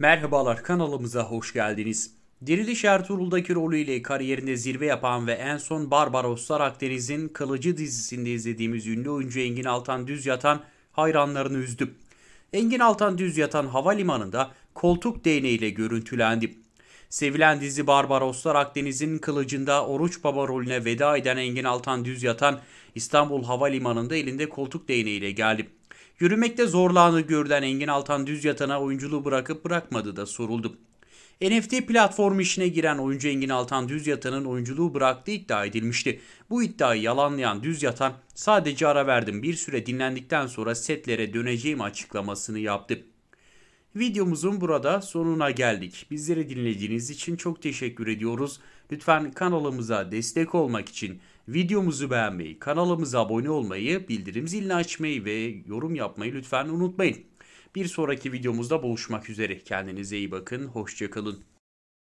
Merhabalar kanalımıza hoş geldiniz. Diriliş Ertuğrul'daki rolüyle kariyerinde zirve yapan ve en son Barbaroslar Akdeniz'in Kılıcı dizisinde izlediğimiz ünlü oyuncu Engin Altan Düz Yatan hayranlarını üzdü. Engin Altan Düz Yatan havalimanında koltuk değneğiyle görüntülendi. Sevilen dizi Barbaroslar Akdeniz'in kılıcında Oruç Baba rolüne veda eden Engin Altan Düz Yatan İstanbul Havalimanı'nda elinde koltuk değneğiyle geldi. Yürümekte zorlağını görülen Engin Altan düz yatana oyunculuğu bırakıp bırakmadı da soruldu. NFT platformu işine giren oyuncu Engin Altan Düz Yatan'ın oyunculuğu bıraktığı iddia edilmişti. Bu iddiayı yalanlayan Düz Yatan sadece ara verdim bir süre dinlendikten sonra setlere döneceğim açıklamasını yaptı. Videomuzun burada sonuna geldik. Bizleri dinlediğiniz için çok teşekkür ediyoruz. Lütfen kanalımıza destek olmak için videomuzu beğenmeyi, kanalımıza abone olmayı, bildirim zilini açmayı ve yorum yapmayı lütfen unutmayın. Bir sonraki videomuzda buluşmak üzere. Kendinize iyi bakın, hoşçakalın.